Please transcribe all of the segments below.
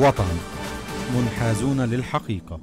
وطن منحازون للحقيقة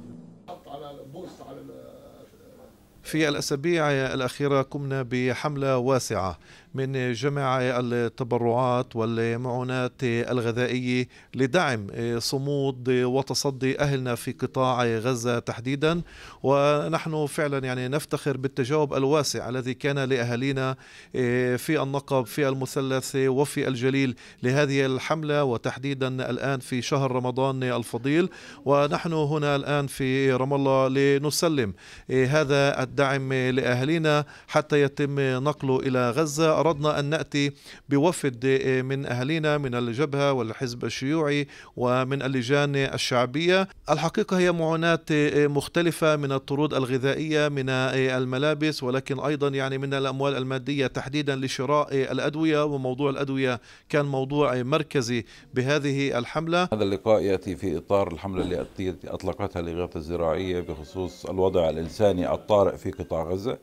في الأسابيع الأخيرة قمنا بحملة واسعة من جمع التبرعات والمعونات الغذائية لدعم صمود وتصدي أهلنا في قطاع غزة تحديدا ونحن فعلا يعني نفتخر بالتجاوب الواسع الذي كان لأهالينا إيه، في النقب في المثلث وفي الجليل لهذه الحملة وتحديدا الآن في شهر رمضان الفضيل ونحن هنا الآن في رام الله لنسلم إيه، هذا الدعم لأهالينا حتى يتم نقله إلى غزة أردنا أن نأتي بوفد من أهالينا من الجبهة والحزب الشيوعي ومن اللجان الشعبية الحقيقة هي معونات مختلفة من الطرود الغذائية من الملابس ولكن أيضا يعني من الأموال المادية تحديدا لشراء الأدوية وموضوع الأدوية كان موضوع مركزي بهذه الحملة هذا اللقاء يأتي في إطار الحملة التي أطلقتها الإغاثة الزراعية بخصوص الوضع الإنساني الطارئ في قطاع غزة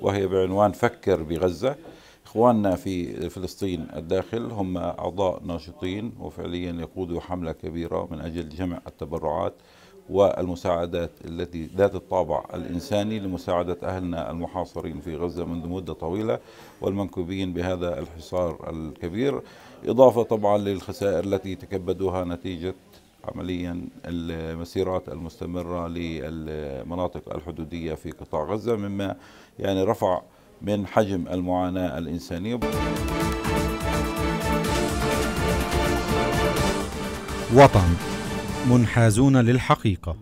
وهي بعنوان فكر بغزة إخواننا في فلسطين الداخل هم أعضاء ناشطين وفعليا يقودوا حملة كبيرة من أجل جمع التبرعات والمساعدات التي ذات الطابع الإنساني لمساعدة أهلنا المحاصرين في غزة منذ مدة طويلة والمنكوبين بهذا الحصار الكبير إضافة طبعا للخسائر التي تكبدوها نتيجة عمليا المسيرات المستمرة للمناطق الحدودية في قطاع غزة مما يعني رفع من حجم المعاناة الإنسانية وطن منحازون للحقيقة